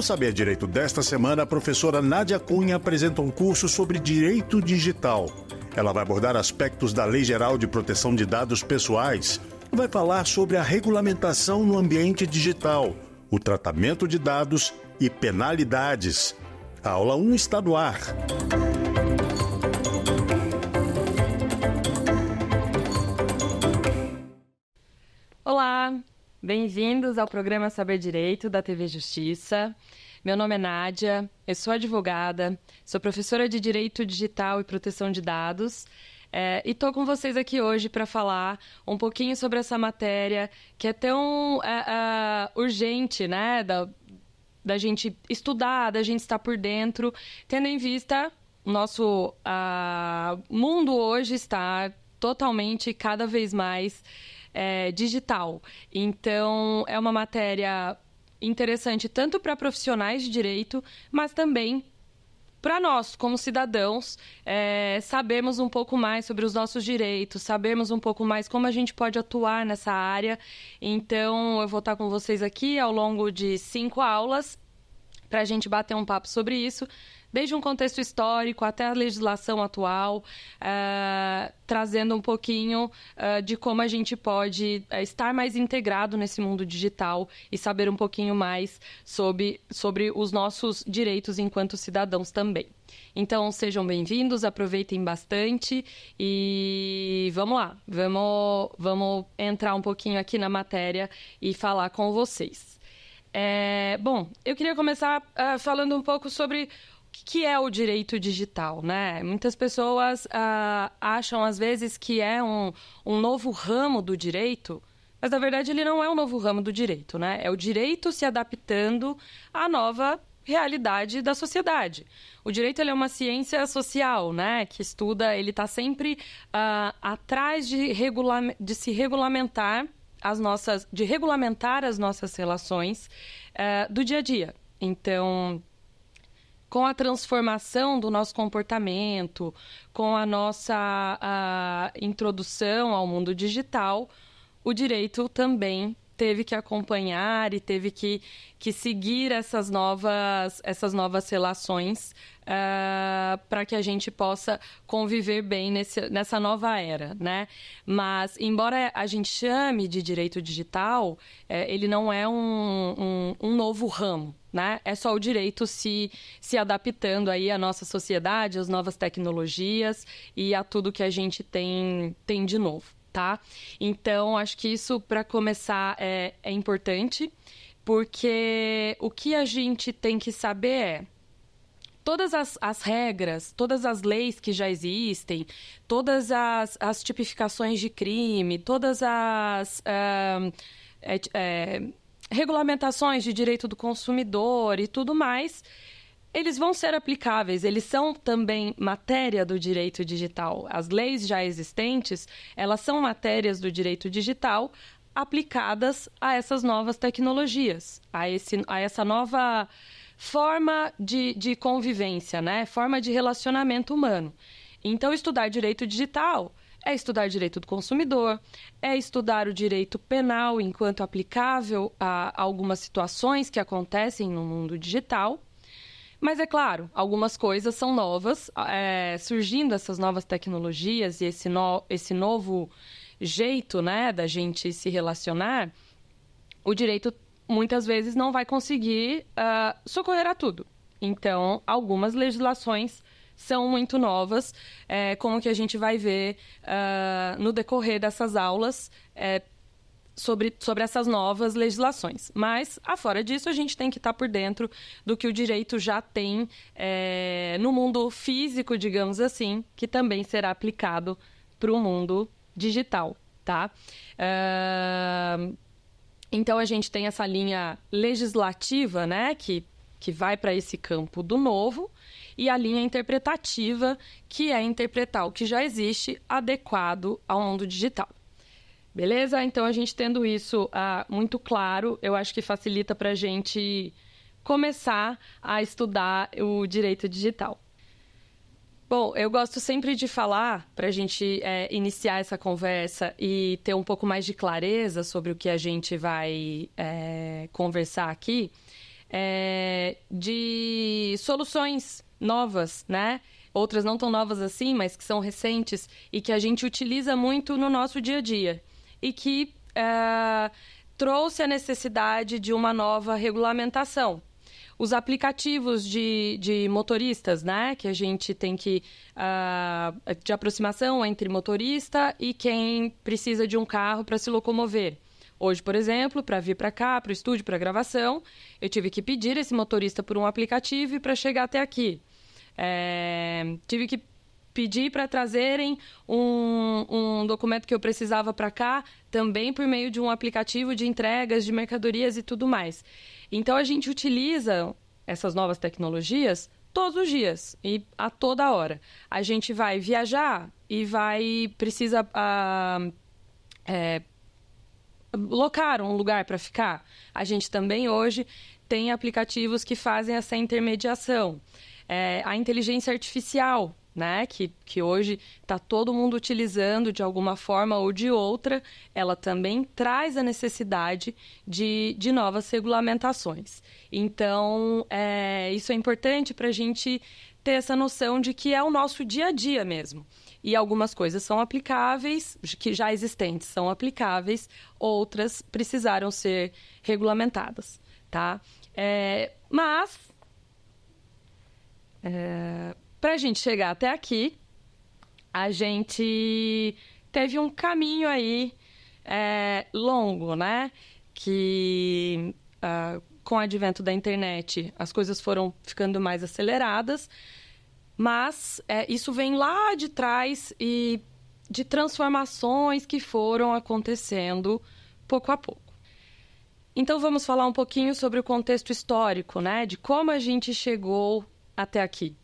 No Saber Direito desta semana, a professora Nádia Cunha apresenta um curso sobre direito digital. Ela vai abordar aspectos da Lei Geral de Proteção de Dados Pessoais vai falar sobre a regulamentação no ambiente digital, o tratamento de dados e penalidades. A aula 1 está no ar. Bem-vindos ao programa Saber Direito da TV Justiça. Meu nome é Nádia, eu sou advogada, sou professora de Direito Digital e Proteção de Dados. É, e estou com vocês aqui hoje para falar um pouquinho sobre essa matéria que é tão é, é, urgente, né? Da, da gente estudar, da gente estar por dentro, tendo em vista o nosso a, ah, mundo hoje estar totalmente, cada vez mais é, digital. Então, é uma matéria interessante tanto para profissionais de direito, mas também para nós, como cidadãos, é, sabemos um pouco mais sobre os nossos direitos, sabemos um pouco mais como a gente pode atuar nessa área. Então, eu vou estar com vocês aqui ao longo de cinco aulas para a gente bater um papo sobre isso desde um contexto histórico até a legislação atual, uh, trazendo um pouquinho uh, de como a gente pode uh, estar mais integrado nesse mundo digital e saber um pouquinho mais sobre, sobre os nossos direitos enquanto cidadãos também. Então sejam bem-vindos, aproveitem bastante e vamos lá, vamos, vamos entrar um pouquinho aqui na matéria e falar com vocês. É, bom, eu queria começar uh, falando um pouco sobre que é o direito digital, né? Muitas pessoas ah, acham às vezes que é um, um novo ramo do direito, mas na verdade ele não é um novo ramo do direito, né? É o direito se adaptando à nova realidade da sociedade. O direito é uma ciência social, né? Que estuda, ele está sempre ah, atrás de, regula de se regulamentar as nossas, de regulamentar as nossas relações eh, do dia a dia. Então com a transformação do nosso comportamento, com a nossa a introdução ao mundo digital, o direito também teve que acompanhar e teve que, que seguir essas novas, essas novas relações uh, ah, para que a gente possa conviver bem nesse, nessa nova era, né? Mas, embora a gente chame de direito digital, é, ele não é um, um, um novo ramo, né? É só o direito se, se adaptando aí à nossa sociedade, às novas tecnologias e a tudo que a gente tem, tem de novo tá? Então, acho que isso, para começar, é, é importante, porque o que a gente tem que saber é todas as, as, regras, todas as leis que já existem, todas as, as tipificações de crime, todas as uh, é, é, regulamentações de direito do consumidor e tudo mais, eles vão ser aplicáveis, eles são também matéria do direito digital. As leis já existentes, elas são matérias do direito digital aplicadas a essas novas tecnologias, a, esse, a essa nova forma de, de convivência, né? forma de relacionamento humano. Então, estudar direito digital é estudar direito do consumidor, é estudar o direito penal enquanto aplicável a algumas situações que acontecem no mundo digital mas é claro, algumas coisas são novas, ah, é, surgindo essas novas tecnologias e esse, no, esse novo jeito né, da gente se relacionar, o direito muitas vezes não vai conseguir uh, socorrer a tudo. Então, algumas legislações são muito novas, é, como que a gente vai ver uh, no decorrer dessas aulas, é, sobre, sobre essas novas legislações. Mas, afora ah, disso, a gente tem que estar tá por dentro do que o direito já tem é, no mundo físico, digamos assim, que também será aplicado para o mundo digital, tá? Uh, então, a gente tem essa linha legislativa, né, que, que vai para esse campo do novo, e a linha interpretativa, que é interpretar o que já existe adequado ao mundo digital. Beleza? Então, a gente tendo isso ah, muito claro, eu acho que facilita para a gente começar a estudar o direito digital. Bom, eu gosto sempre de falar, para a gente é, iniciar essa conversa e ter um pouco mais de clareza sobre o que a gente vai é, conversar aqui, é, de soluções novas, né? Outras não tão novas assim, mas que são recentes e que a gente utiliza muito no nosso dia a dia e que é, trouxe a necessidade de uma nova regulamentação. Os aplicativos de, de motoristas, né? Que a gente tem que. Uh, de aproximação entre motorista e quem precisa de um carro para se locomover. Hoje, por exemplo, para vir para cá, para o estúdio, para gravação, eu tive que pedir esse motorista por um aplicativo para chegar até aqui. É, tive que pedi para trazerem um, um documento que eu precisava para cá, também por meio de um aplicativo de entregas de mercadorias e tudo mais. Então a gente utiliza essas novas tecnologias todos os dias e a toda hora. A gente vai viajar e vai precisa ah, é, locar um lugar para ficar. A gente também hoje tem aplicativos que fazem essa intermediação. É, a inteligência artificial né? Que, que hoje está todo mundo utilizando de alguma forma ou de outra, ela também traz a necessidade de, de novas regulamentações. Então, é, isso é importante para a gente ter essa noção de que é o nosso dia a dia mesmo. E algumas coisas são aplicáveis, que já existentes são aplicáveis, outras precisaram ser regulamentadas, tá? É, mas. É Pra gente chegar até aqui, a gente teve um caminho aí é, longo, né? Que uh, com o advento da internet as coisas foram ficando mais aceleradas, mas é, isso vem lá de trás e de transformações que foram acontecendo pouco a pouco. Então vamos falar um pouquinho sobre o contexto histórico, né? De como a gente chegou até aqui.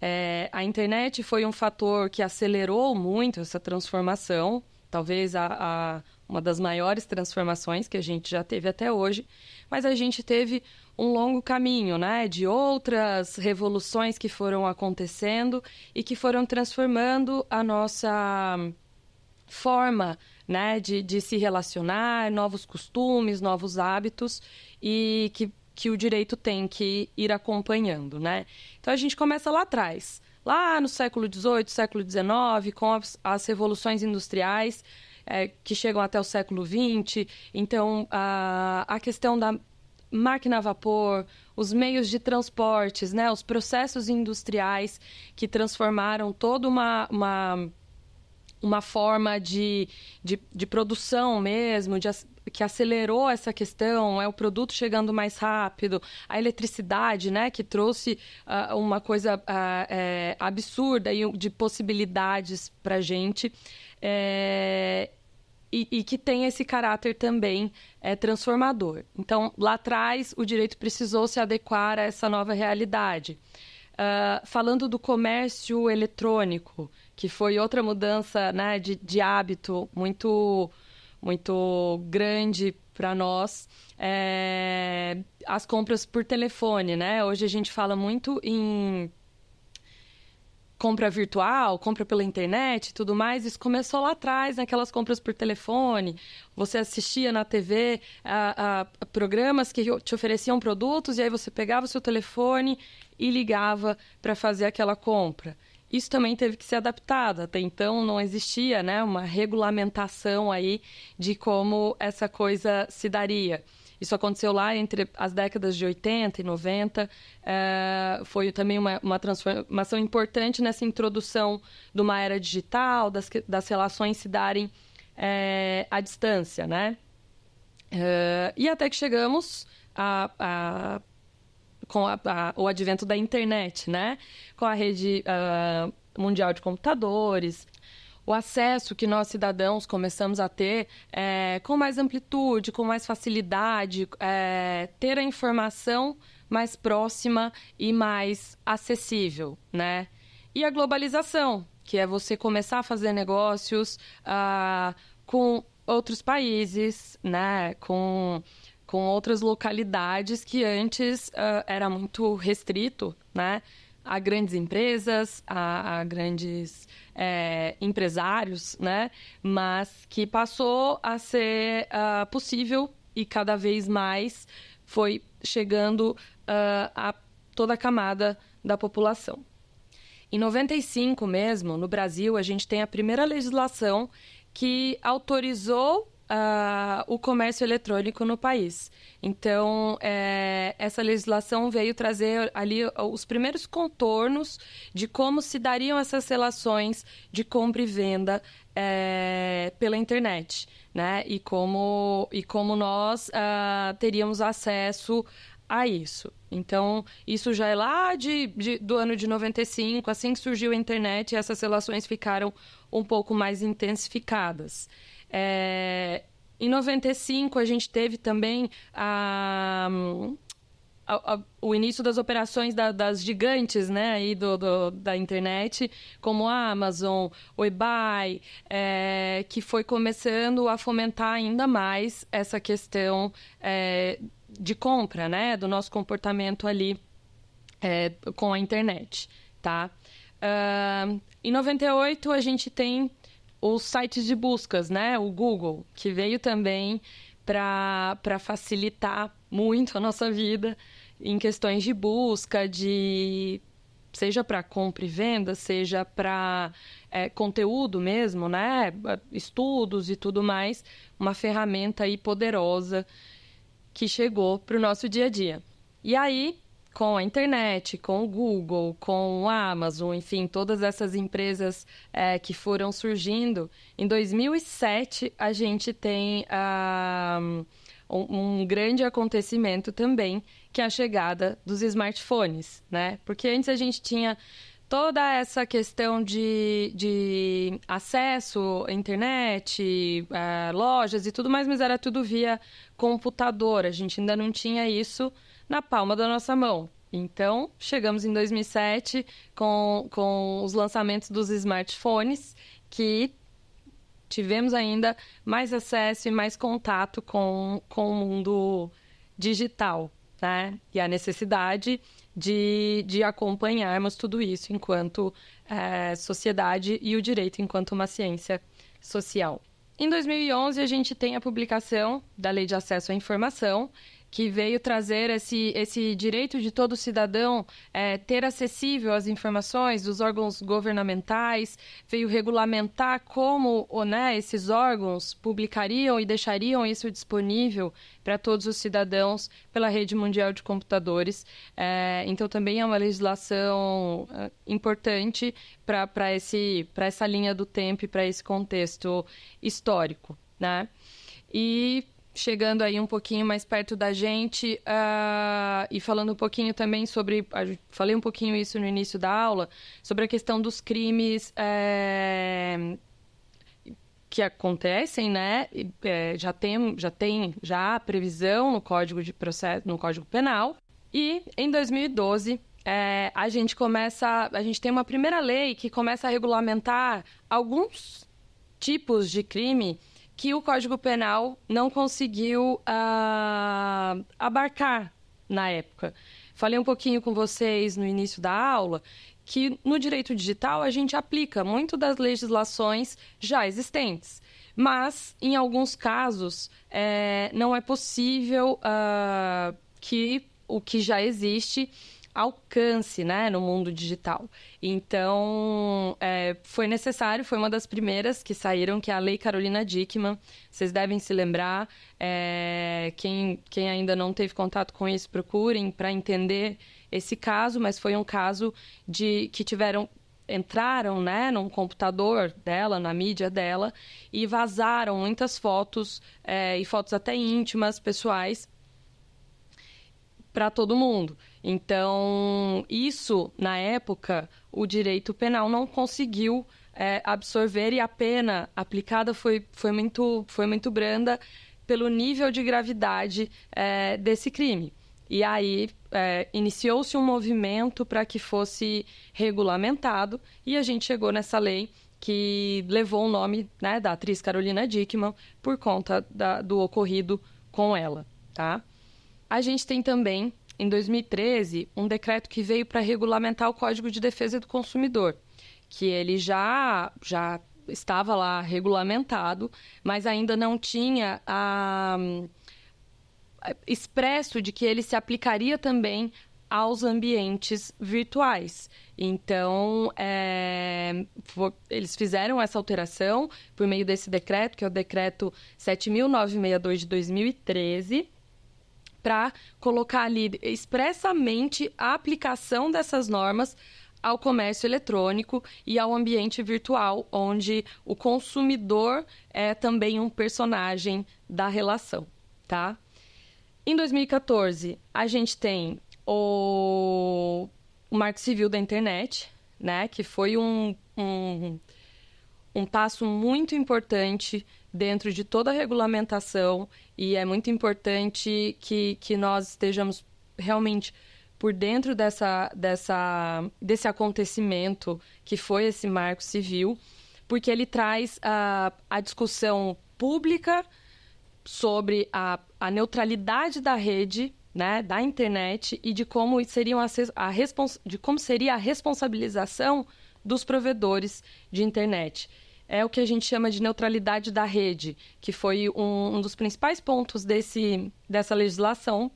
É, a internet foi um fator que acelerou muito essa transformação, talvez a, a, uma das maiores transformações que a gente já teve até hoje, mas a gente teve um longo caminho, né, de outras revoluções que foram acontecendo e que foram transformando a nossa forma, né, de, de se relacionar, novos costumes, novos hábitos e que que o direito tem que ir acompanhando, né? Então a gente começa lá atrás, lá no século XVIII, século XIX, com as, as revoluções industriais é, que chegam até o século XX. Então a, a questão da máquina a vapor, os meios de transportes, né? Os processos industriais que transformaram toda uma, uma uma forma de, de, de produção mesmo, de, que acelerou essa questão, é o produto chegando mais rápido, a eletricidade, né, que trouxe uh, uma coisa uh, é, absurda e de possibilidades para gente. É, e, e, que tem esse caráter também é, transformador. Então, lá atrás, o direito precisou se adequar a essa nova realidade. Uh, falando do comércio eletrônico, que foi outra mudança né, de, de hábito muito, muito grande para nós. É, as compras por telefone, né? Hoje a gente fala muito em compra virtual, compra pela internet e tudo mais, isso começou lá atrás, naquelas né, compras por telefone. Você assistia na TV a, a programas que te ofereciam produtos e aí você pegava o seu telefone e ligava para fazer aquela compra isso também teve que ser adaptado. Até então não existia né, uma regulamentação aí de como essa coisa se daria. Isso aconteceu lá entre as décadas de 80 e 90. É, eh, foi também uma, uma, transformação importante nessa introdução de uma era digital, das, das relações se darem é, à distância, né? É, e até que chegamos a à com a, a, o advento da internet, né? Com a rede uh, mundial de computadores, o acesso que nós cidadãos começamos a ter é, com mais amplitude, com mais facilidade, é, ter a informação mais próxima e mais acessível, né? E a globalização, que é você começar a fazer negócios ah, com outros países, né? Com com outras localidades que antes uh, era muito restrito, né? A grandes empresas, a, a grandes é, empresários, né? Mas que passou a ser uh, possível e cada vez mais foi chegando uh, a toda a camada da população. Em 95 mesmo, no Brasil, a gente tem a primeira legislação que autorizou uh, o comércio eletrônico no país. Então, é, essa legislação veio trazer ali os primeiros contornos de como se dariam essas relações de compra e venda é, pela internet, né? E como, e como nós uh, teríamos acesso a isso. Então, isso já é lá de, de, do ano de 95, assim que surgiu a internet, essas relações ficaram um pouco mais intensificadas. É, em 95, a gente teve também a, a, a, o início das operações da, das gigantes né, aí do, do, da internet, como a Amazon, o eBay, é, que foi começando a fomentar ainda mais essa questão é, de compra, né, do nosso comportamento ali é, com a internet. Tá? Uh, em 98, a gente tem os sites de buscas, né? O Google, que veio também para facilitar muito a nossa vida em questões de busca, de seja para compra e venda, seja para é, conteúdo mesmo, né? Estudos e tudo mais, uma ferramenta aí poderosa que chegou para o nosso dia a dia. E aí com a internet, com o Google, com o Amazon, enfim, todas essas empresas é, que foram surgindo, em 2007 a gente tem uh, um, um grande acontecimento também, que é a chegada dos smartphones, né? Porque antes a gente tinha toda essa questão de, de acesso à internet, é, lojas e tudo mais, mas era tudo via computador. A gente ainda não tinha isso na palma da nossa mão. Então, chegamos em 2007 com, com os lançamentos dos smartphones, que tivemos ainda mais acesso e mais contato com, com o mundo digital, né? E a necessidade de, de acompanharmos tudo isso enquanto é, sociedade e o direito enquanto uma ciência social. Em 2011, a gente tem a publicação da Lei de Acesso à Informação, que veio trazer esse, esse direito de todo cidadão é, ter acessível as informações dos órgãos governamentais, veio regulamentar como né, esses órgãos publicariam e deixariam isso disponível para todos os cidadãos pela rede mundial de computadores. É, então, também é uma legislação é, importante para essa linha do tempo e para esse contexto histórico. Né? E chegando aí um pouquinho mais perto da gente uh, e falando um pouquinho também sobre, falei um pouquinho isso no início da aula, sobre a questão dos crimes é, que acontecem, né? É, já tem, já tem já a previsão no código de processo, no código penal. E em 2012 é, eh, a gente começa, a gente tem uma primeira lei que começa a regulamentar alguns tipos de crime que o Código Penal não conseguiu ah, abarcar na época. Falei um pouquinho com vocês no início da aula que no direito digital a gente aplica muito das legislações já existentes, mas em alguns casos é, não é possível ah, que o que já existe alcance né, no mundo digital. Então, é, foi necessário, foi uma das primeiras que saíram, que é a Lei Carolina Dickman. Vocês devem se lembrar, é, quem, quem ainda não teve contato com isso, procurem para entender esse caso, mas foi um caso de que tiveram entraram né, num computador dela, na mídia dela, e vazaram muitas fotos, é, e fotos até íntimas, pessoais, para todo mundo. Então, isso, na época, o direito penal não conseguiu é, absorver e a pena aplicada foi, foi, muito, foi muito branda pelo nível de gravidade é, desse crime. E aí é, iniciou-se um movimento para que fosse regulamentado e a gente chegou nessa lei que levou o nome né, da atriz Carolina Dickman por conta da, do ocorrido com ela, tá? A gente tem também em 2013, um decreto que veio para regulamentar o Código de Defesa do Consumidor, que ele já, já estava lá regulamentado, mas ainda não tinha a, ah, a, expresso de que ele se aplicaria também aos ambientes virtuais. Então, é, for, eles fizeram essa alteração por meio desse decreto, que é o decreto 7.962 de 2013 para colocar ali expressamente a aplicação dessas normas ao comércio eletrônico e ao ambiente virtual, onde o consumidor é também um personagem da relação, tá? Em 2014, a gente tem o, o Marco Civil da Internet, né? Que foi um, um, um passo muito importante dentro de toda a regulamentação e é muito importante que, que nós estejamos realmente por dentro dessa, dessa, desse acontecimento que foi esse marco civil, porque ele traz a, a discussão pública sobre a, a neutralidade da rede né, da internet e de como, seriam a, a de como seria a responsabilização dos provedores de internet é o que a gente chama de neutralidade da rede, que foi um, um dos principais pontos desse, dessa legislação,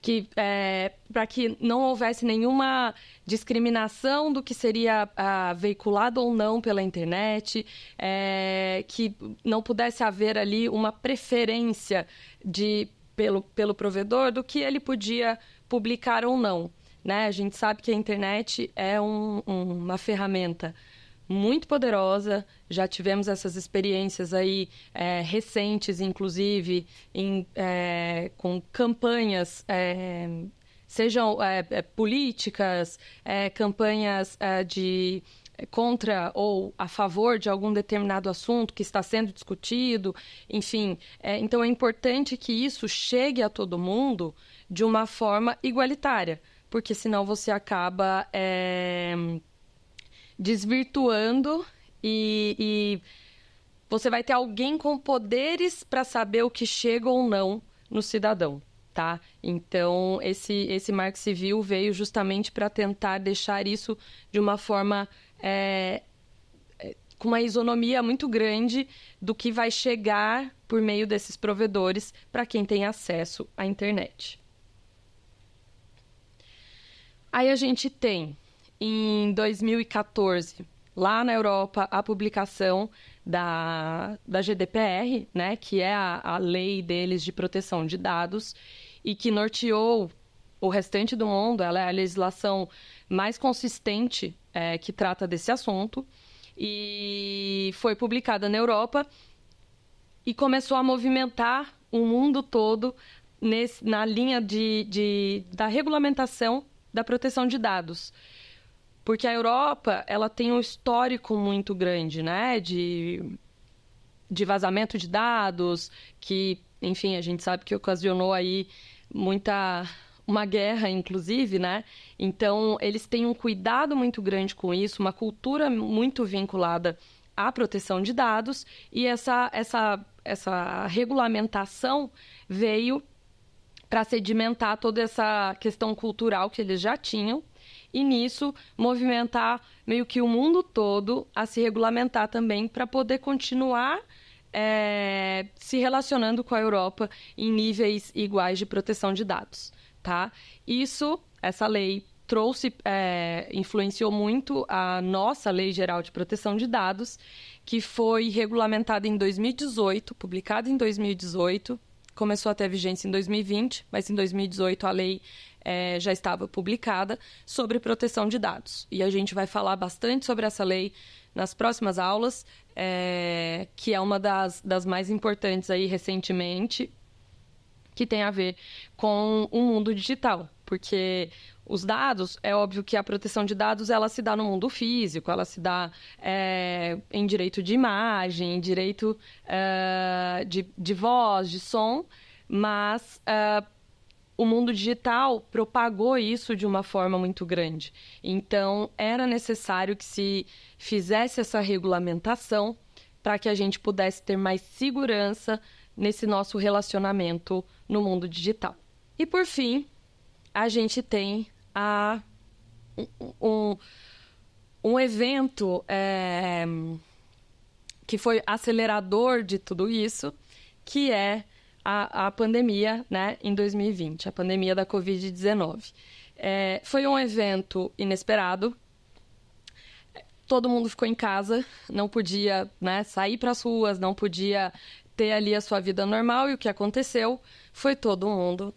que é, para que não houvesse nenhuma discriminação do que seria a, ah, veiculado ou não pela internet, é, que não pudesse haver ali uma preferência de pelo, pelo provedor do que ele podia publicar ou não. Né? A gente sabe que a internet é um, um, uma ferramenta muito poderosa. Já tivemos essas experiências aí é, recentes, inclusive, em, é, com campanhas. É, sejam é, é, políticas, é, campanhas de contra ou a favor de algum determinado assunto que está sendo discutido, enfim. É, então é importante que isso chegue a todo mundo de uma forma igualitária, porque senão você acaba é, desvirtuando e, e você vai ter alguém com poderes para saber o que chega ou não no cidadão. Tá? Então, esse, esse marco civil veio justamente para tentar deixar isso de uma forma é, é, com uma isonomia muito grande do que vai chegar por meio desses provedores para quem tem acesso à internet. Aí a gente tem em 2014, lá na Europa, a publicação da, da GDPR, né, que é a, a lei deles de proteção de dados, e que norteou o restante do mundo, ela é a legislação mais consistente é, que trata desse assunto. E foi publicada na Europa e começou a movimentar o mundo todo nesse, na linha de, de, da regulamentação da proteção de dados. Porque a Europa, ela tem um histórico muito grande, né, de, de vazamento de dados, que, enfim, a gente sabe que ocasionou aí muita uma guerra, inclusive, né? Então, eles têm um cuidado muito grande com isso, uma cultura muito vinculada à proteção de dados e essa, essa, essa regulamentação veio para sedimentar toda essa questão cultural que eles já tinham e nisso movimentar meio que o mundo todo a se regulamentar também para poder continuar é, se relacionando com a Europa em níveis iguais de proteção de dados, tá? Isso, essa lei trouxe, é, influenciou muito a nossa Lei Geral de Proteção de Dados, que foi regulamentada em 2018, publicada em 2018, começou a ter vigência em 2020, mas em 2018 a lei é, já estava publicada sobre proteção de dados. E a gente vai falar bastante sobre essa lei nas próximas aulas, é, que é uma das, das mais importantes aí recentemente, que tem a ver com o mundo digital, porque os dados, é óbvio que a proteção de dados ela se dá no mundo físico, ela se dá é, em direito de imagem, em direito é, de, de voz, de som, mas é, o mundo digital propagou isso de uma forma muito grande. Então, era necessário que se fizesse essa regulamentação para que a gente pudesse ter mais segurança nesse nosso relacionamento no mundo digital. E por fim, a gente tem a um, um evento é, que foi acelerador de tudo isso, que é a, a pandemia né, em 2020, a pandemia da Covid-19. É, foi um evento inesperado. Todo mundo ficou em casa, não podia né, sair para as ruas, não podia ter ali a sua vida normal. E o que aconteceu foi todo mundo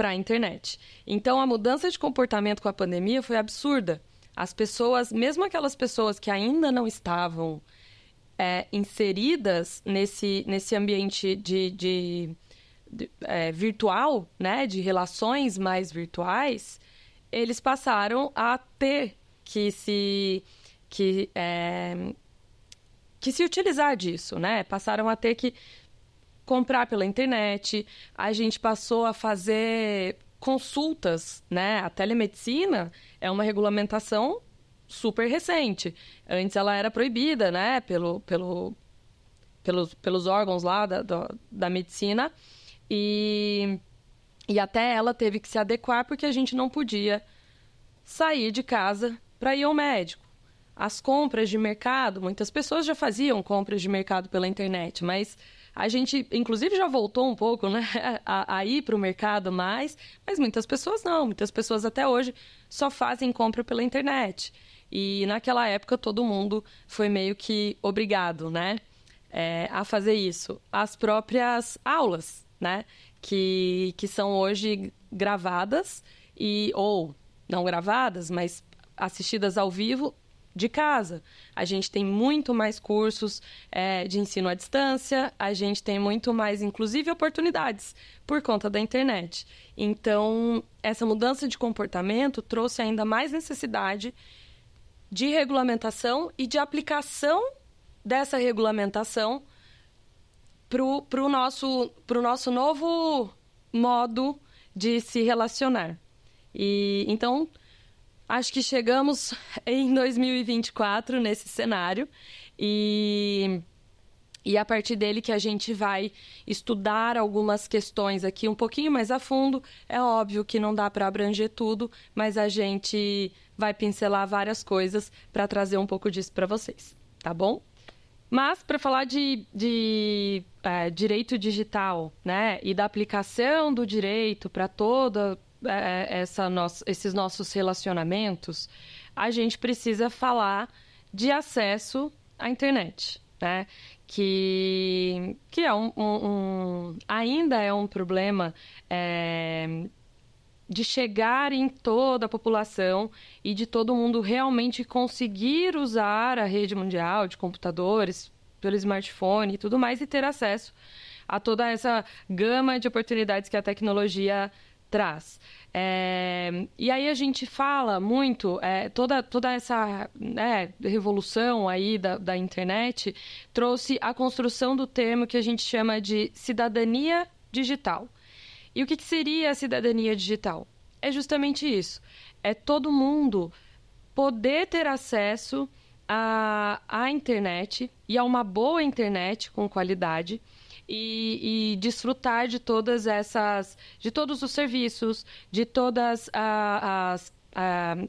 para a internet. Então, a mudança de comportamento com a pandemia foi absurda. As pessoas, mesmo aquelas pessoas que ainda não estavam é, inseridas nesse, nesse ambiente de, de, de é, virtual, né, de relações mais virtuais, eles passaram a ter que se que é, que se utilizar disso, né? Passaram a ter que comprar pela internet, a gente passou a fazer consultas, né? A telemedicina é uma regulamentação super recente. Antes ela era proibida, né? Pelo, pelo, pelos, pelos órgãos lá da, da, da medicina. E, e até ela teve que se adequar porque a gente não podia sair de casa para ir ao médico. As compras de mercado, muitas pessoas já faziam compras de mercado pela internet, mas a gente, inclusive, já voltou um pouco, né, a, a ir para o mercado mais, mas muitas pessoas não. Muitas pessoas até hoje só fazem compra pela internet. E naquela época todo mundo foi meio que obrigado, né, é, a fazer isso. As próprias aulas, né, que, que são hoje gravadas e ou não gravadas, mas assistidas ao vivo de casa. A gente tem muito mais cursos é, de ensino à distância, a gente tem muito mais, inclusive, oportunidades por conta da internet. Então, essa mudança de comportamento trouxe ainda mais necessidade de regulamentação e de aplicação dessa regulamentação para o nosso, pro nosso novo modo de se relacionar. E então acho que chegamos em 2024 nesse cenário e e a partir dele que a gente vai estudar algumas questões aqui um pouquinho mais a fundo. É óbvio que não dá para abranger tudo, mas a gente vai pincelar várias coisas para trazer um pouco disso para vocês, tá bom? Mas para falar de, de é, direito digital, né, e da aplicação do direito para toda é, essa nossa, esses nossos relacionamentos, a gente precisa falar de acesso à internet, né? Que, que é um, um, um ainda é um problema é, de chegar em toda a população e de todo mundo realmente conseguir usar a rede mundial de computadores, pelo smartphone e tudo mais e ter acesso a toda essa gama de oportunidades que a tecnologia traz. É, e aí a gente fala muito, é, toda, toda essa né, revolução aí da, da internet trouxe a construção do termo que a gente chama de cidadania digital. E o que, que seria a cidadania digital? É justamente isso. É todo mundo poder ter acesso à, à internet e a uma boa internet com qualidade e, e desfrutar de todas essas, de todos os serviços, de todas as,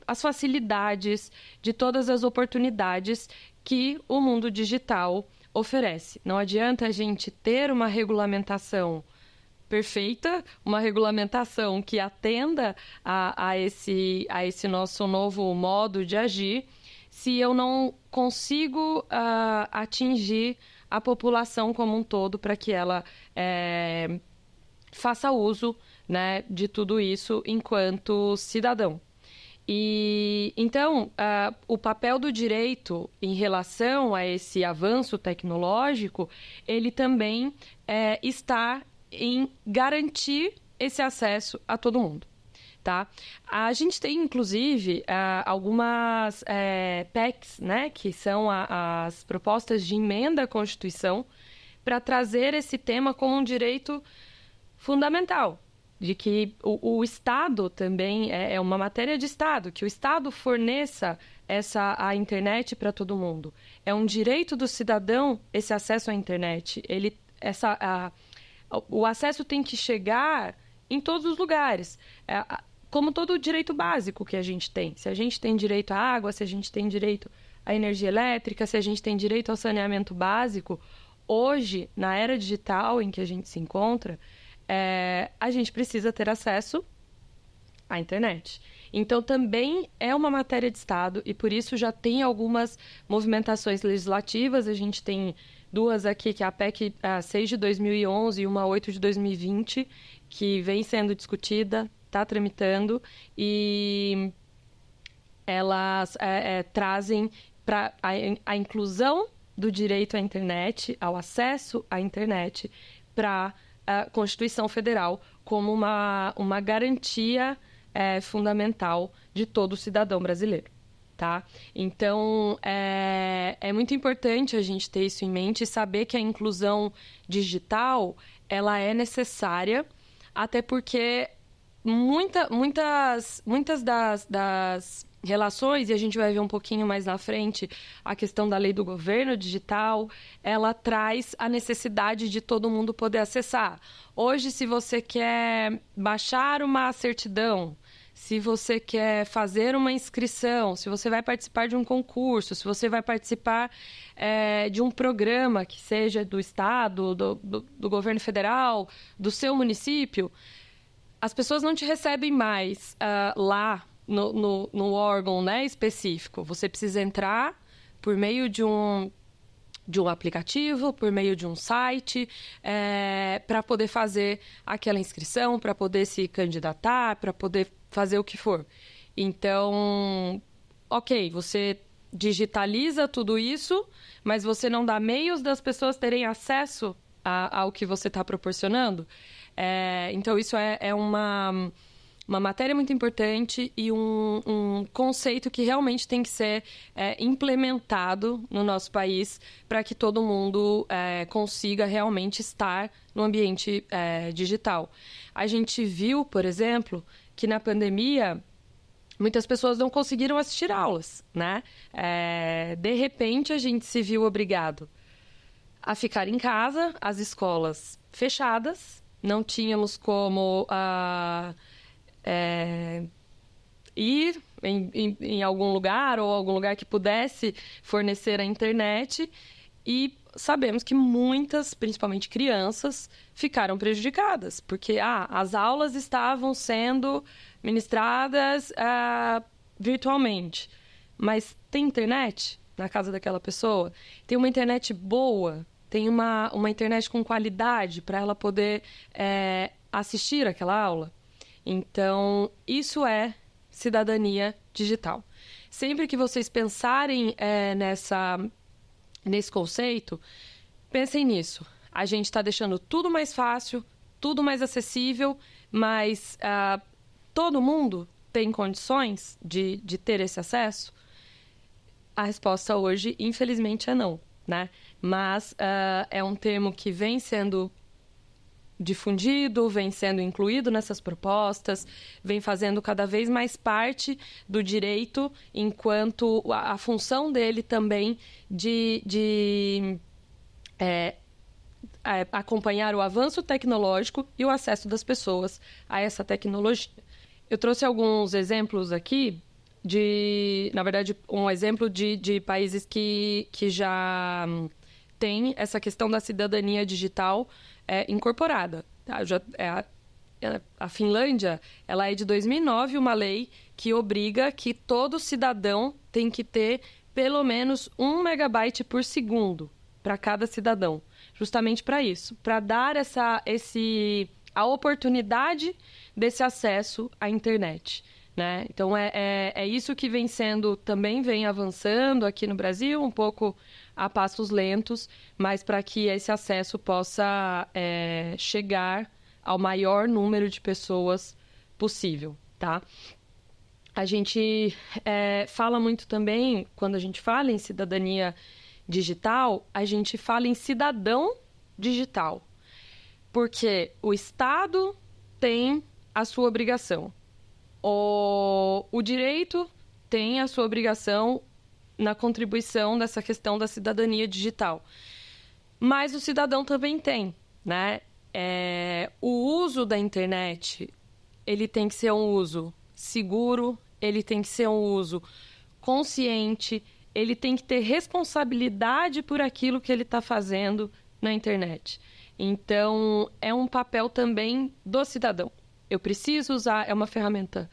as facilidades, de todas as oportunidades que o mundo digital oferece. Não adianta a gente ter uma regulamentação perfeita, uma regulamentação que atenda a, a, esse, a esse nosso novo modo de agir, se eu não consigo uh, atingir a população como um todo para que ela é, faça uso né, de tudo isso enquanto cidadão. E então uh, o papel do direito em relação a esse avanço tecnológico, ele também é, está em garantir esse acesso a todo mundo tá? A gente tem, inclusive, ah, algumas é, PECs, né, que são a, as propostas de emenda à Constituição, para trazer esse tema como um direito fundamental, de que o, o Estado também é, é, uma matéria de Estado, que o Estado forneça essa a internet para todo mundo. É um direito do cidadão esse acesso à internet. Ele, essa, a, o acesso tem que chegar em todos os lugares. É, como todo direito básico que a gente tem. Se a gente tem direito à água, se a gente tem direito à energia elétrica, se a gente tem direito ao saneamento básico, hoje, na era digital em que a gente se encontra, é, a gente precisa ter acesso à internet. Então, também é uma matéria de Estado e por isso já tem algumas movimentações legislativas. A gente tem duas aqui, que é a PEC a 6 de 2011 e uma 8 de 2020, que vem sendo discutida, está tramitando e elas é, é, trazem para a, a inclusão do direito à internet, ao acesso à internet, para a é, Constituição Federal como uma, uma garantia é, fundamental de todo cidadão brasileiro. Tá? Então, é, é muito importante a gente ter isso em mente e saber que a inclusão digital ela é necessária, até porque muita, muitas, muitas das, das relações, e a gente vai ver um pouquinho mais na frente a questão da lei do governo digital, ela traz a necessidade de todo mundo poder acessar. Hoje, se você quer baixar uma certidão, se você quer fazer uma inscrição, se você vai participar de um concurso, se você vai participar é, de um programa que seja do Estado, do, do, do governo federal, do seu município, as pessoas não te recebem mais uh, lá no, no, no, órgão né, específico. Você precisa entrar por meio de um de um aplicativo, por meio de um site, é, eh, para poder fazer aquela inscrição, para poder se candidatar, para poder fazer o que for. Então, ok, você digitaliza tudo isso, mas você não dá meios das pessoas terem acesso ao que você está proporcionando. É, então, isso é, é uma uma matéria muito importante e um, um, conceito que realmente tem que ser é, implementado no nosso país para que todo mundo é, consiga realmente estar no ambiente é, digital. A gente viu, por exemplo, que na pandemia muitas pessoas não conseguiram assistir aulas, né? É, de repente a gente se viu obrigado a ficar em casa, as escolas fechadas não tínhamos como ah, é, ir em, em, em, algum lugar ou algum lugar que pudesse fornecer a internet. E sabemos que muitas, principalmente crianças, ficaram prejudicadas, porque ah, as aulas estavam sendo ministradas ah, virtualmente. Mas tem internet na casa daquela pessoa? Tem uma internet boa? tem uma, uma internet com qualidade para ela poder é, assistir aquela aula. Então, isso é cidadania digital. Sempre que vocês pensarem é, nessa, nesse conceito, pensem nisso. A gente está deixando tudo mais fácil, tudo mais acessível, mas uh, todo mundo tem condições de, de ter esse acesso? A resposta hoje, infelizmente, é não, né? mas uh, é um termo que vem sendo difundido, vem sendo incluído nessas propostas, vem fazendo cada vez mais parte do direito, enquanto a, a função dele também de, de é, é, acompanhar o avanço tecnológico e o acesso das pessoas a essa tecnologia. Eu trouxe alguns exemplos aqui de, na verdade, um exemplo de, de países que, que já tem essa questão da cidadania digital é, incorporada. Tá? Já, é a, é, a Finlândia, ela é de 2009 uma lei que obriga que todo cidadão tem que ter pelo menos um megabyte por segundo para cada cidadão, justamente para isso, para dar essa, esse, a oportunidade desse acesso à internet. Né? Então é, é, é, isso que vem sendo, também vem avançando aqui no Brasil, um pouco a passos lentos, mas para que esse acesso possa é, chegar ao maior número de pessoas possível. Tá? A gente é, fala muito também, quando a gente fala em cidadania digital, a gente fala em cidadão digital. Porque o Estado tem a sua obrigação, o, o direito tem a sua obrigação na contribuição dessa questão da cidadania digital. Mas o cidadão também tem, né? É, o uso da internet, ele tem que ser um uso seguro, ele tem que ser um uso consciente, ele tem que ter responsabilidade por aquilo que ele está fazendo na internet. Então, é um papel também do cidadão. Eu preciso usar, é uma ferramenta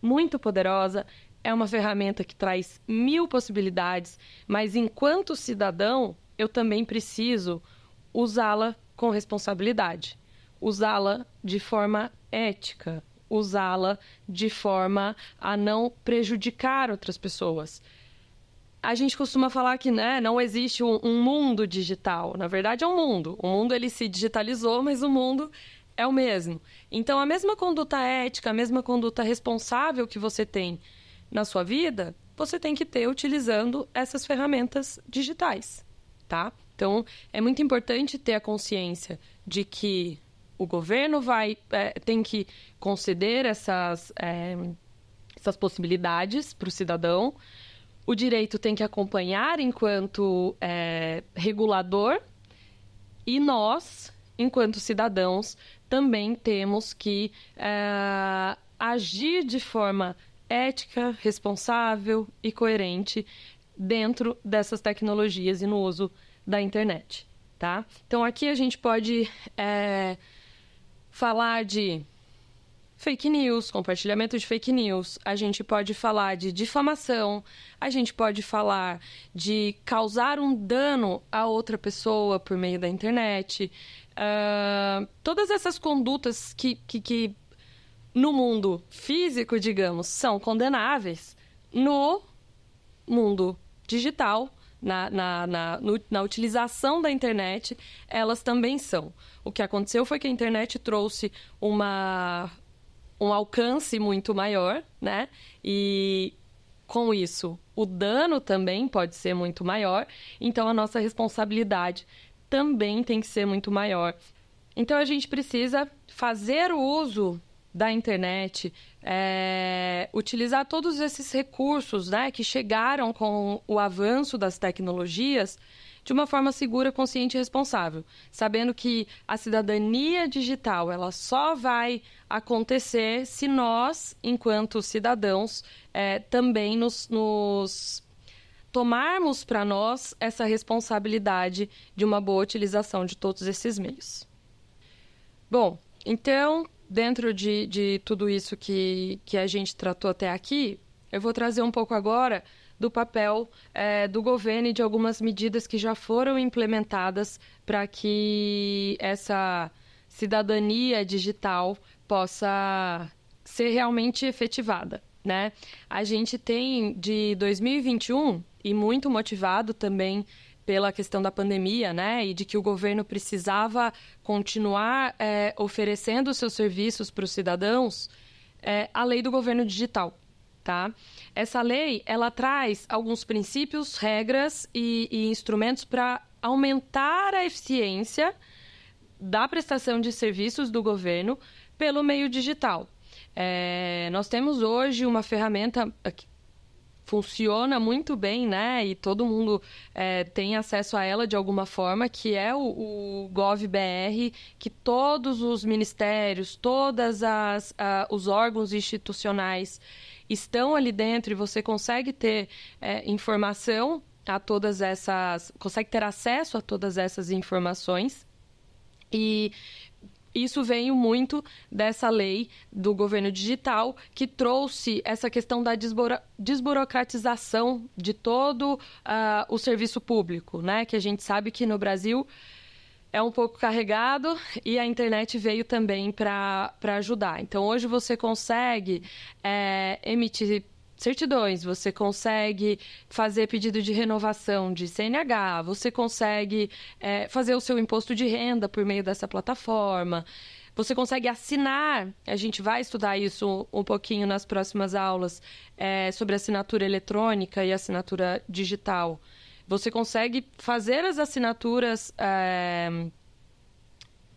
muito poderosa, é uma ferramenta que traz mil possibilidades, mas enquanto cidadão, eu também preciso usá-la com responsabilidade, usá-la de forma ética, usá-la de forma a não prejudicar outras pessoas. A gente costuma falar que né, não existe um, um mundo digital. Na verdade, é um mundo. O mundo ele se digitalizou, mas o mundo é o mesmo. Então, a mesma conduta ética, a mesma conduta responsável que você tem na sua vida, você tem que ter utilizando essas ferramentas digitais, tá? Então, é muito importante ter a consciência de que o governo vai é, tem que conceder essas, é, essas possibilidades para o cidadão. O direito tem que acompanhar enquanto é, regulador e nós, enquanto cidadãos, também temos que eh, agir de forma ética, responsável e coerente dentro dessas tecnologias e no uso da internet, tá? Então aqui a gente pode é, falar de fake news, compartilhamento de fake news, a gente pode falar de difamação, a gente pode falar de causar um dano a outra pessoa por meio da internet, Uh, todas essas condutas que, que, que, no mundo físico, digamos, são condenáveis, no mundo digital, na, na, na, no, na utilização da internet, elas também são. O que aconteceu foi que a internet trouxe uma, um alcance muito maior, né? E com isso, o dano também pode ser muito maior. Então, a nossa responsabilidade também tem que ser muito maior. Então a gente precisa fazer o uso da internet, é, utilizar todos esses recursos né, que chegaram com o avanço das tecnologias de uma forma segura, consciente e responsável, sabendo que a cidadania digital ela só vai acontecer se nós, enquanto cidadãos, é, também nos, nos tomarmos para nós essa responsabilidade de uma boa utilização de todos esses meios. Bom, então, dentro de, de tudo isso que, que a gente tratou até aqui, eu vou trazer um pouco agora do papel é, do governo e de algumas medidas que já foram implementadas para que essa cidadania digital possa ser realmente efetivada. Né? A gente tem de 2021 e muito motivado também pela questão da pandemia, né, e de que o governo precisava continuar é, oferecendo seus serviços para os cidadãos, é, a lei do governo digital, tá? Essa lei, ela traz alguns princípios, regras e, e instrumentos para aumentar a eficiência da prestação de serviços do governo pelo meio digital. É, nós temos hoje uma ferramenta funciona muito bem, né? E todo mundo é, tem acesso a ela de alguma forma, que é o, o GovBR, que todos os ministérios, todas as a, os órgãos institucionais estão ali dentro e você consegue ter é, informação a todas essas, consegue ter acesso a todas essas informações. E isso veio muito dessa lei do governo digital que trouxe essa questão da desburo desburocratização de todo uh, o serviço público, né? Que a gente sabe que no Brasil é um pouco carregado e a internet veio também para ajudar. Então, hoje você consegue é, emitir certidões, você consegue fazer pedido de renovação de CNH, você consegue é, fazer o seu imposto de renda por meio dessa plataforma. Você consegue assinar, a gente vai estudar isso um pouquinho nas próximas aulas, é, sobre assinatura eletrônica e assinatura digital. Você consegue fazer as assinaturas. É,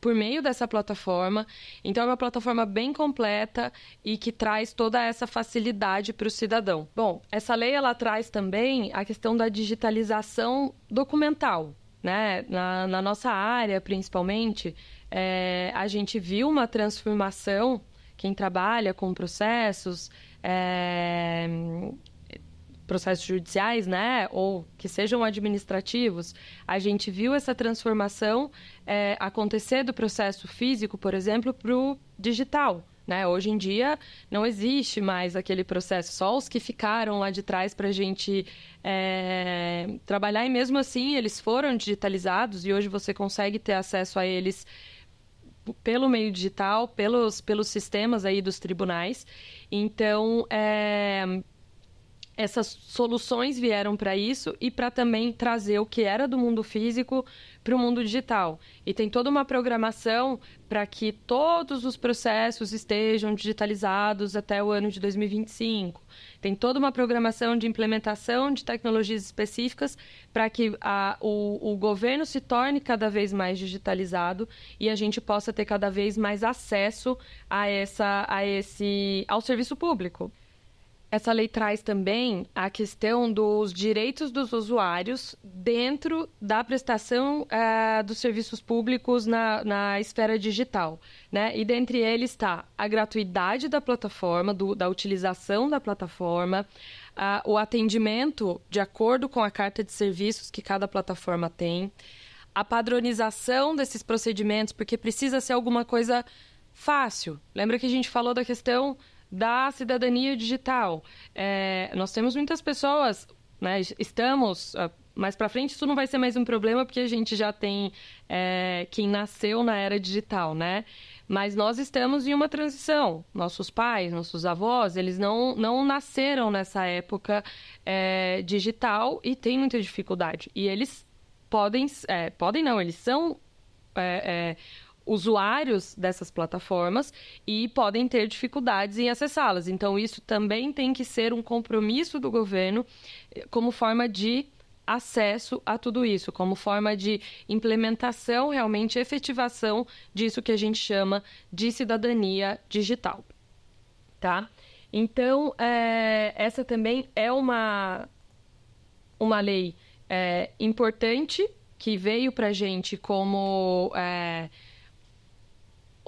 por meio dessa plataforma. Então, é uma plataforma bem completa e que traz toda essa facilidade para o cidadão. Bom, essa lei ela traz também a questão da digitalização documental. Né? Na, na nossa área, principalmente, é, a gente viu uma transformação. Quem trabalha com processos é, processos judiciais, né, ou que sejam administrativos, a gente viu essa transformação é, acontecer do processo físico, por exemplo, para o digital. Né? Hoje em dia não existe mais aquele processo, só os que ficaram lá de trás para a gente é, trabalhar, e mesmo assim eles foram digitalizados e hoje você consegue ter acesso a eles pelo meio digital, pelos, pelos sistemas aí dos tribunais. Então, é, essas soluções vieram para isso e para também trazer o que era do mundo físico para o mundo digital. E tem toda uma programação para que todos os processos estejam digitalizados até o ano de 2025. Tem toda uma programação de implementação de tecnologias específicas para que a, o, o governo se torne cada vez mais digitalizado e a gente possa ter cada vez mais acesso a, essa, a esse, ao serviço público. Essa lei traz também a questão dos direitos dos usuários dentro da prestação uh, dos serviços públicos na, na esfera digital. Né? E dentre eles está a gratuidade da plataforma, do, da utilização da plataforma, uh, o atendimento de acordo com a carta de serviços que cada plataforma tem, a padronização desses procedimentos, porque precisa ser alguma coisa fácil. Lembra que a gente falou da questão da cidadania digital. É, nós temos muitas pessoas, né, estamos. Ah, mais para frente, isso não vai ser mais um problema, porque a gente já tem é, quem nasceu na era digital, né? Mas nós estamos em uma transição. Nossos pais, nossos avós, eles não, não nasceram nessa época é, digital e tem muita dificuldade. E eles podem, é, podem não, eles são é, é, usuários dessas plataformas e podem ter dificuldades em acessá-las. Então, isso também tem que ser um compromisso do governo eh, como forma de acesso a tudo isso, como forma de implementação, realmente efetivação disso que a gente chama de cidadania digital. Tá? Então, é, essa também é uma, uma lei é, importante que veio para a gente como. É,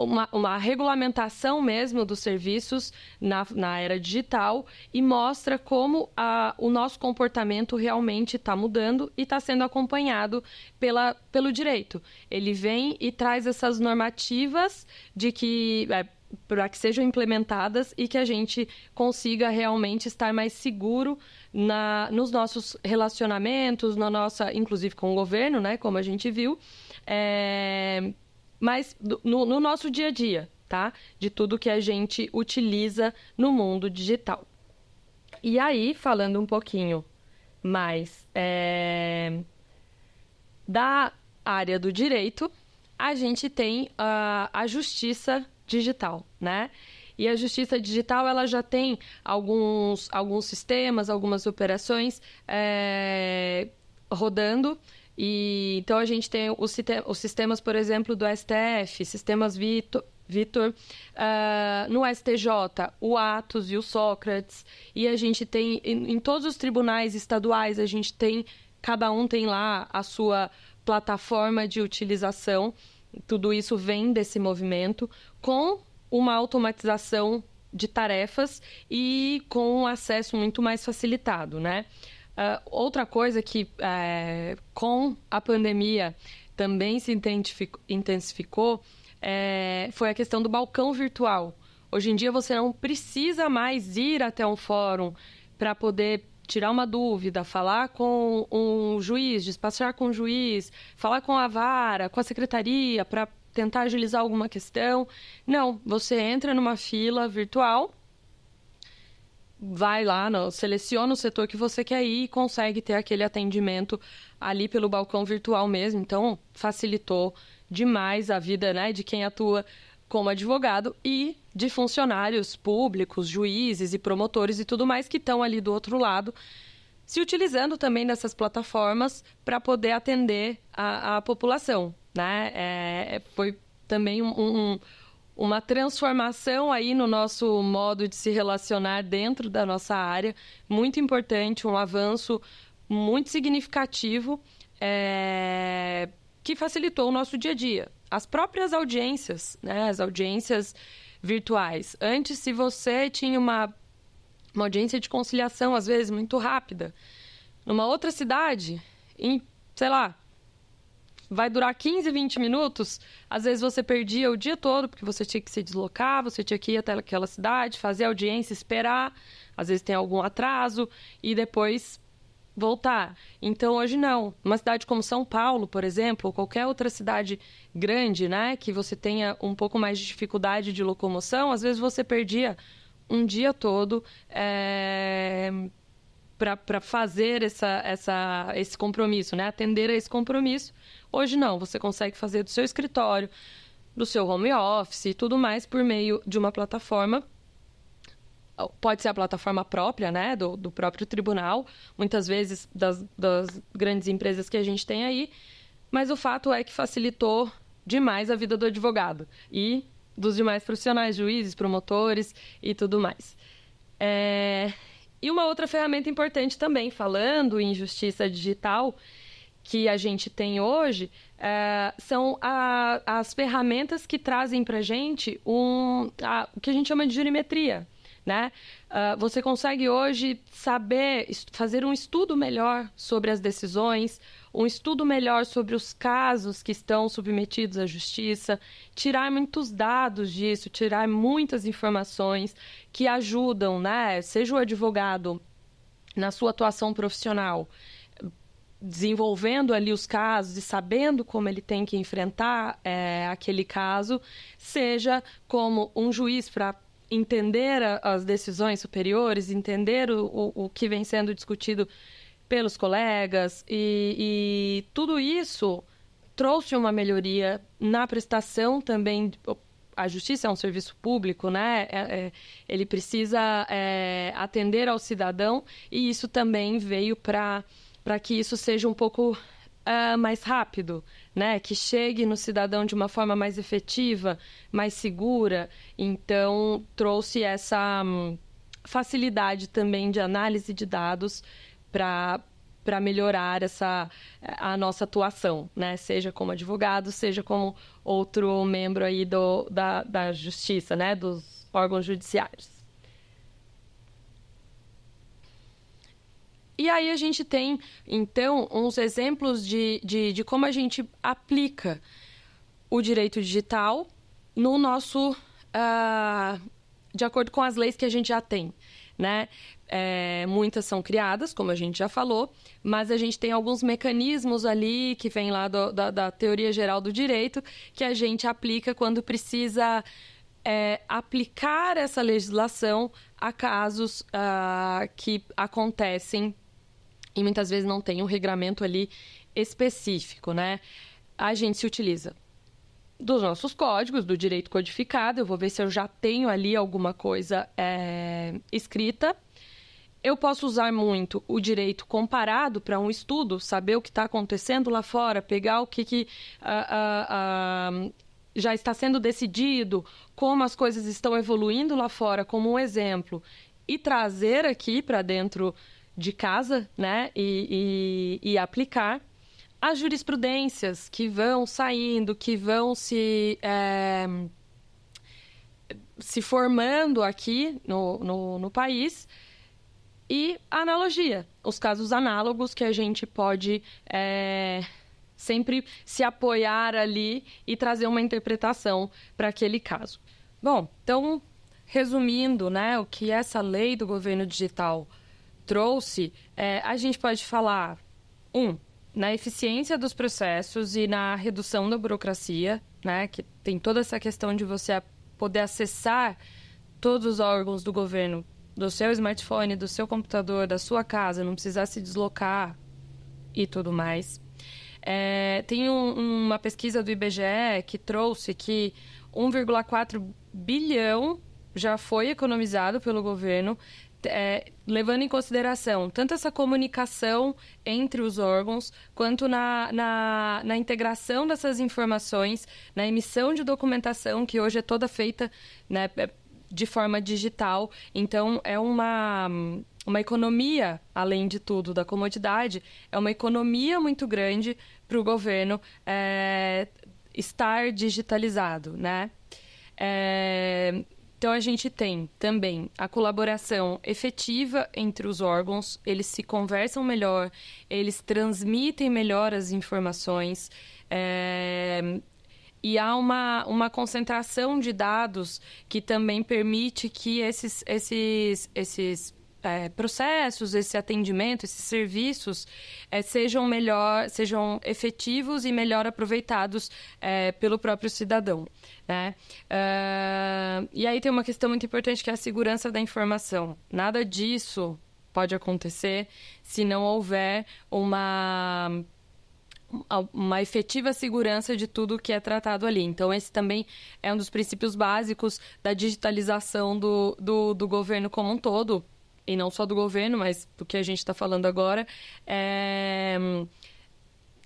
uma, uma, regulamentação mesmo dos serviços na, na era digital e mostra como a, o nosso comportamento realmente está mudando e está sendo acompanhado pela, pelo direito. Ele vem e traz essas normativas de que. É, para que sejam implementadas e que a gente consiga realmente estar mais seguro na, nos nossos relacionamentos, na nossa, inclusive com o governo, né, como a gente viu, é, mas no, no nosso dia a dia, tá? De tudo que a gente utiliza no mundo digital. E aí, falando um pouquinho mais é, da área do direito, a gente tem a, a justiça digital, né? E a justiça digital ela já tem alguns, alguns sistemas, algumas operações é, rodando e, então a gente tem os, os sistemas, por exemplo, do STF, sistemas Vitor, Vitor uh, no STJ, o Atos e o Sócrates, e a gente tem em, em todos os tribunais estaduais a gente tem cada um tem lá a sua plataforma de utilização. Tudo isso vem desse movimento com uma automatização de tarefas e com um acesso muito mais facilitado, né? Uh, outra coisa que eh, com a pandemia também se intensificou eh, foi a questão do balcão virtual. Hoje em dia você não precisa mais ir até um fórum para poder tirar uma dúvida, falar com um juiz, despachar com o um juiz, falar com a vara, com a secretaria para tentar agilizar alguma questão. Não, você entra numa fila virtual vai lá, no, seleciona o setor que você quer ir e consegue ter aquele atendimento ali pelo balcão virtual mesmo. Então, facilitou demais a vida né, de quem atua como advogado e de funcionários públicos, juízes e promotores e tudo mais que estão ali do outro lado, se utilizando também dessas plataformas para poder atender a, a população. Né? É, é foi também um, um uma transformação aí no nosso modo de se relacionar dentro da nossa área, muito importante, um avanço muito significativo é, que facilitou o nosso dia a dia. As próprias audiências, né, as audiências virtuais. Antes, se você tinha uma, uma audiência de conciliação, às vezes muito rápida, numa outra cidade, em, sei lá, vai durar 15, 20 minutos. Às vezes você perdia o dia todo, porque você tinha que se deslocar, você tinha que ir até aquela cidade, fazer audiência, esperar. Às vezes tem algum atraso e depois voltar. Então hoje não. Uma cidade como São Paulo, por exemplo, ou qualquer outra cidade grande, né, que você tenha um pouco mais de dificuldade de locomoção, às vezes você perdia um dia todo é, eh, para fazer essa, essa, esse compromisso, né, atender a esse compromisso. Hoje não, você consegue fazer do seu escritório, do seu home office e tudo mais por meio de uma plataforma. Pode ser a plataforma própria, né, do, do próprio tribunal, muitas vezes das, das grandes empresas que a gente tem aí, mas o fato é que facilitou demais a vida do advogado e dos demais profissionais, juízes, promotores e tudo mais. É... E uma outra ferramenta importante também, falando em justiça digital, que a gente tem hoje é, são a, as ferramentas que trazem para gente um, a, o que a gente chama de jurimetria. Né? Uh, você consegue hoje saber, fazer um estudo melhor sobre as decisões, um estudo melhor sobre os casos que estão submetidos à justiça, tirar muitos dados disso, tirar muitas informações que ajudam, né? Seja o advogado na sua atuação profissional, desenvolvendo ali os casos e sabendo como ele tem que enfrentar é, aquele caso, seja como um juiz para entender a, as decisões superiores, entender o, o, o, que vem sendo discutido pelos colegas e, e tudo isso trouxe uma melhoria na prestação também a justiça é um serviço público, né? É, é, ele precisa é, atender ao cidadão e isso também veio para para que isso seja um pouco uh, mais rápido, né? Que chegue no cidadão de uma forma mais efetiva, mais segura. Então trouxe essa um, facilidade também de análise de dados para para melhorar essa a nossa atuação, né? Seja como advogado, seja como outro membro aí do, da, da justiça, né? Dos órgãos judiciários. E aí a gente tem, então, uns exemplos de, de, de como a gente aplica o direito digital no nosso. Uh, de acordo com as leis que a gente já tem. Né? É, muitas são criadas, como a gente já falou, mas a gente tem alguns mecanismos ali que vem lá do, da, da, teoria geral do direito que a gente aplica quando precisa é, aplicar essa legislação a casos uh, que acontecem e muitas vezes não tem um regramento ali específico, né? A gente se utiliza dos nossos códigos, do direito codificado. Eu vou ver se eu já tenho ali alguma coisa é, escrita. Eu posso usar muito o direito comparado para um estudo, saber o que está acontecendo lá fora, pegar o que, que uh, uh, uh, já está sendo decidido, como as coisas estão evoluindo lá fora, como um exemplo, e trazer aqui para dentro de casa, né? e, e, e aplicar as jurisprudências que vão saindo, que vão se, é, se formando aqui no, no, no, país, e a analogia, os casos análogos que a gente pode é, sempre se apoiar ali e trazer uma interpretação para aquele caso. Bom, então, resumindo, né, o que é essa lei do governo digital trouxe, é, a gente pode falar, um, na eficiência dos processos e na redução da burocracia, né, que tem toda essa questão de você poder acessar todos os órgãos do governo do seu smartphone, do seu computador, da sua casa, não precisar se deslocar e tudo mais. É, tem um, uma pesquisa do IBGE que trouxe que 1,4 bilhão já foi economizado pelo governo é, levando em consideração tanto essa comunicação entre os órgãos, quanto na, na, na, integração dessas informações, na emissão de documentação, que hoje é toda feita né, é, de forma digital. Então, é uma, uma economia, além de tudo, da comodidade, é uma economia muito grande para o governo é, estar digitalizado, né? É, então a gente tem também a colaboração efetiva entre os órgãos, eles se conversam melhor, eles transmitem melhor as informações. É, e há uma, uma concentração de dados que também permite que esses, esses, esses é, processos, esse atendimento, esses serviços é, sejam melhor, sejam efetivos e melhor aproveitados é, pelo próprio cidadão. Né? Uh, e aí tem uma questão muito importante que é a segurança da informação. Nada disso pode acontecer se não houver uma uma efetiva segurança de tudo que é tratado ali. Então, esse também é um dos princípios básicos da digitalização do, do, do governo como um todo e não só do governo, mas do que a gente está falando agora, é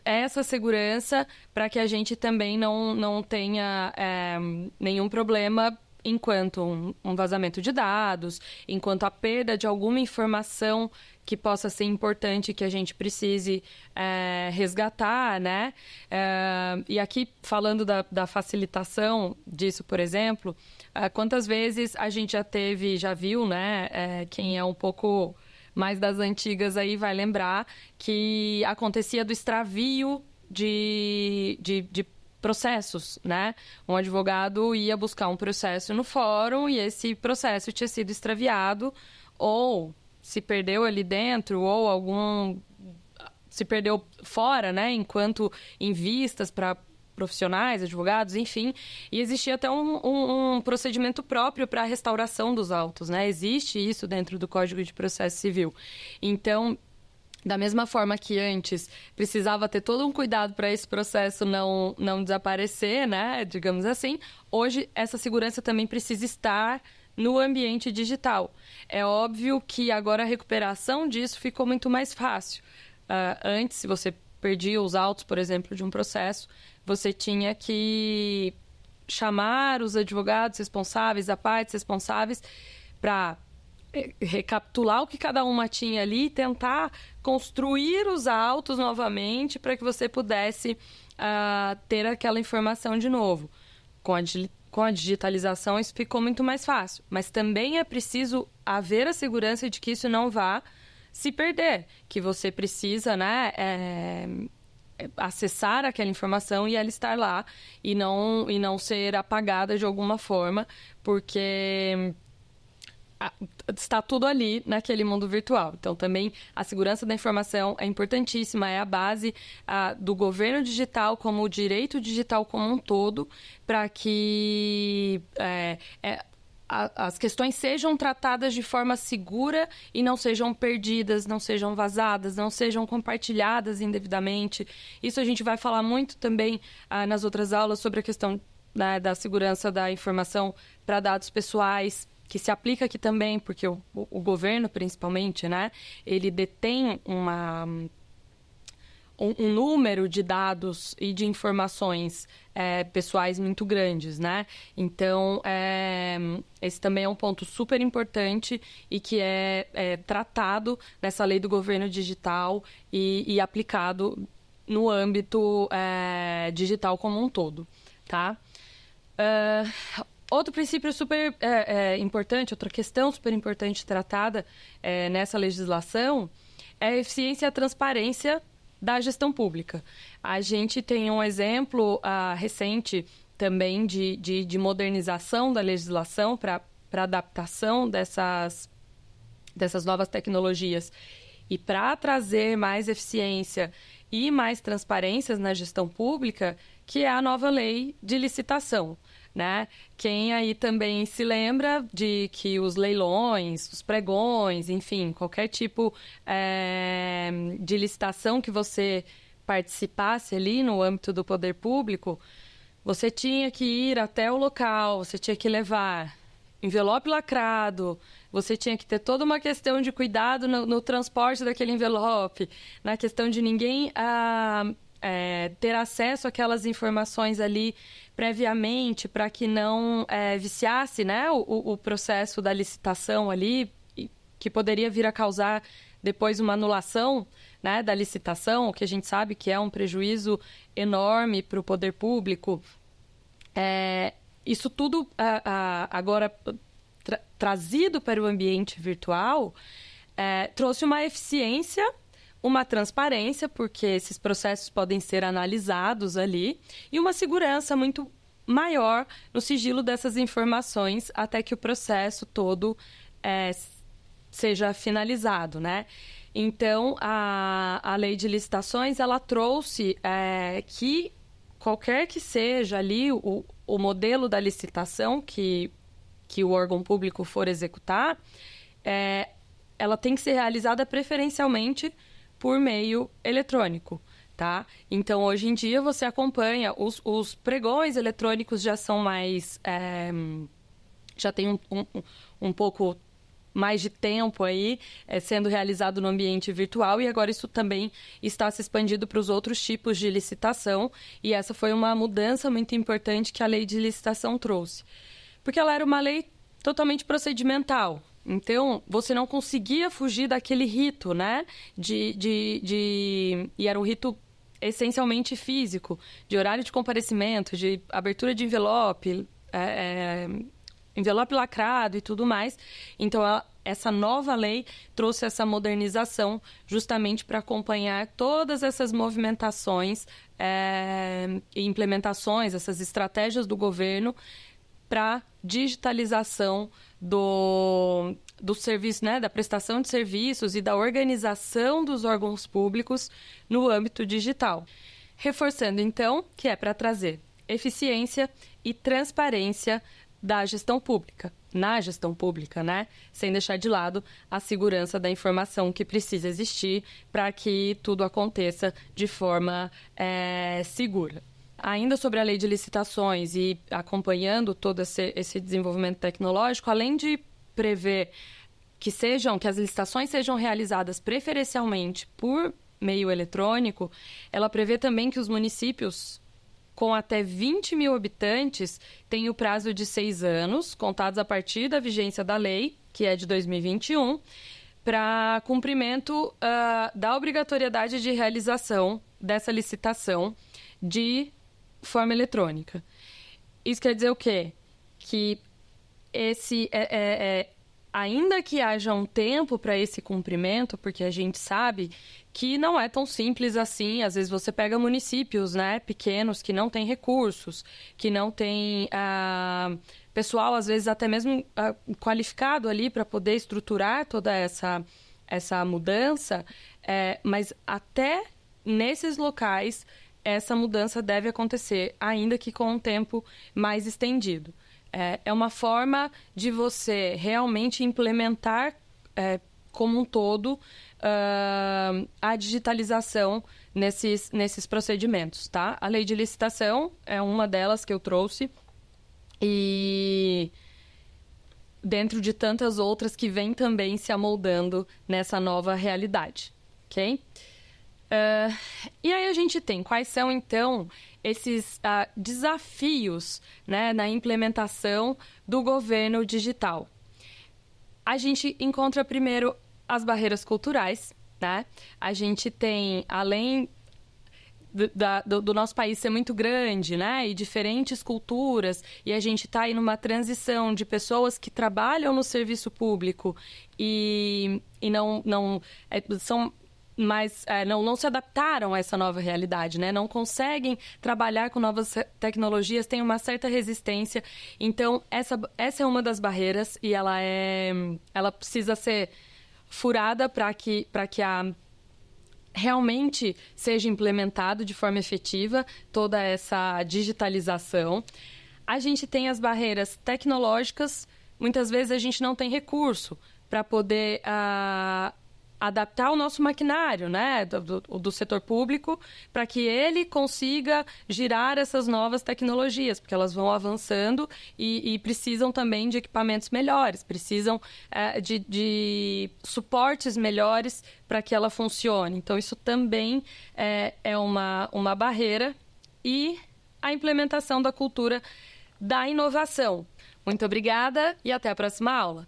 essa segurança para que a gente também não, não tenha é, nenhum problema enquanto um, um, vazamento de dados, enquanto a perda de alguma informação que possa ser importante que a gente precise é, resgatar, né? É, e aqui falando da, da facilitação disso, por exemplo, ah, quantas vezes a gente já teve, já viu, né? É, quem é um pouco mais das antigas aí vai lembrar que acontecia do extravio de, de, de processos, né? Um advogado ia buscar um processo no fórum e esse processo tinha sido extraviado ou se perdeu ali dentro ou algum se perdeu fora, né? Enquanto em vistas para profissionais, advogados, enfim. E existia até um, um, um procedimento próprio para a restauração dos autos, né? Existe isso dentro do Código de Processo Civil. Então, da mesma forma que antes precisava ter todo um cuidado para esse processo não, não desaparecer, né? Digamos assim, hoje essa segurança também precisa estar no ambiente digital. É óbvio que agora a recuperação disso ficou muito mais fácil. Uh, antes, se você perdia os autos, por exemplo, de um processo, você tinha que chamar os advogados responsáveis, a partes responsáveis, para eh, recapitular o que cada uma tinha ali e tentar construir os autos novamente para que você pudesse uh, ter aquela informação de novo. Com a, com a digitalização, isso ficou muito mais fácil. Mas também é preciso haver a segurança de que isso não vá se perder, que você precisa, né? É acessar aquela informação e ela estar lá e não e não ser apagada de alguma forma, porque ah, está tudo ali naquele mundo virtual. Então, também a segurança da informação é importantíssima, é a base a, do governo digital como o direito digital como um todo, para que é, é, a, as questões sejam tratadas de forma segura e não sejam perdidas, não sejam vazadas, não sejam compartilhadas indevidamente. Isso a gente vai falar muito também ah, nas outras aulas sobre a questão né, da segurança da informação para dados pessoais, que se aplica aqui também, porque o, o, governo, principalmente, né, ele detém uma um, um número de dados e de informações é, pessoais muito grandes, né? Então, é, esse também é um ponto super importante e que é, é tratado nessa lei do governo digital e, e aplicado no âmbito é, digital como um todo, tá? Uh, outro princípio super é, é, importante, outra questão super importante tratada é, nessa legislação é a eficiência e a transparência da gestão pública. A gente tem um exemplo uh, recente também de, de, de modernização da legislação para adaptação dessas, dessas novas tecnologias e para trazer mais eficiência e mais transparências na gestão pública, que é a nova lei de licitação né? Quem aí também se lembra de que os leilões, os pregões, enfim, qualquer tipo é, de licitação que você participasse ali no âmbito do poder público, você tinha que ir até o local, você tinha que levar envelope lacrado, você tinha que ter toda uma questão de cuidado no, no transporte daquele envelope, na questão de ninguém ah, é, ter acesso àquelas informações ali previamente para que não é, viciasse né, o, o processo da licitação ali, que poderia vir a causar depois uma anulação né, da licitação, o que a gente sabe que é um prejuízo enorme para o poder público. É, isso tudo a, a, agora tra, trazido para o ambiente virtual é, trouxe uma eficiência uma transparência, porque esses processos podem ser analisados ali, e uma segurança muito maior no sigilo dessas informações até que o processo todo é, seja finalizado, né? Então, a, a lei de licitações, ela trouxe é, que qualquer que seja ali o, o modelo da licitação que, que o órgão público for executar, é, ela tem que ser realizada preferencialmente por meio eletrônico. Tá? Então, hoje em dia, você acompanha, os, os pregões eletrônicos já são mais. É, já tem um, um, um pouco mais de tempo aí é, sendo realizado no ambiente virtual e agora isso também está se expandindo para os outros tipos de licitação e essa foi uma mudança muito importante que a lei de licitação trouxe porque ela era uma lei totalmente procedimental então, você não conseguia fugir daquele rito, né? De, de, de... E era um rito essencialmente físico, de horário de comparecimento, de abertura de envelope, é, é, envelope lacrado e tudo mais. Então, a, essa nova lei trouxe essa modernização justamente para acompanhar todas essas movimentações é, e implementações, essas estratégias do governo para digitalização do, do serviço, né, da prestação de serviços e da organização dos órgãos públicos no âmbito digital. Reforçando, então, que é para trazer eficiência e transparência da gestão pública, na gestão pública, né? Sem deixar de lado a segurança da informação que precisa existir para que tudo aconteça de forma é, segura ainda sobre a lei de licitações e acompanhando todo esse, esse desenvolvimento tecnológico, além de prever que sejam que as licitações sejam realizadas preferencialmente por meio eletrônico, ela prevê também que os municípios com até 20 mil habitantes têm o prazo de seis anos, contados a partir da vigência da lei, que é de 2021, para cumprimento uh, da obrigatoriedade de realização dessa licitação de forma eletrônica. Isso quer dizer o quê? Que esse é, é, é, ainda que haja um tempo para esse cumprimento, porque a gente sabe que não é tão simples assim. Às vezes você pega municípios, né, pequenos que não têm recursos, que não têm ah, pessoal, às vezes até mesmo ah, qualificado ali para poder estruturar toda essa essa mudança. É, mas até nesses locais essa mudança deve acontecer, ainda que com um tempo mais estendido. É, é uma forma de você realmente implementar é, como um todo uh, a digitalização nesses, nesses procedimentos, tá? A lei de licitação é uma delas que eu trouxe e dentro de tantas outras que vêm também se amoldando nessa nova realidade, ok? Uh, e aí a gente tem quais são então esses uh, desafios né, na implementação do governo digital. A gente encontra primeiro as barreiras culturais, né? A gente tem, além do, do, do nosso país ser muito grande, né? E diferentes culturas, e a gente está aí numa transição de pessoas que trabalham no serviço público e, e não, não é, são mas é, não, não se adaptaram a essa nova realidade, né? Não conseguem trabalhar com novas tecnologias, têm uma certa resistência. Então, essa, essa é uma das barreiras e ela é. Ela precisa ser furada para que, que a realmente seja implementado de forma efetiva toda essa digitalização. A gente tem as barreiras tecnológicas, muitas vezes a gente não tem recurso para poder uh, adaptar o nosso maquinário, né, do, do setor público, para que ele consiga girar essas novas tecnologias, porque elas vão avançando e, e precisam também de equipamentos melhores, precisam é, de, de suportes melhores para que ela funcione. Então, isso também é, é uma, uma barreira e a implementação da cultura da inovação. Muito obrigada e até a próxima aula.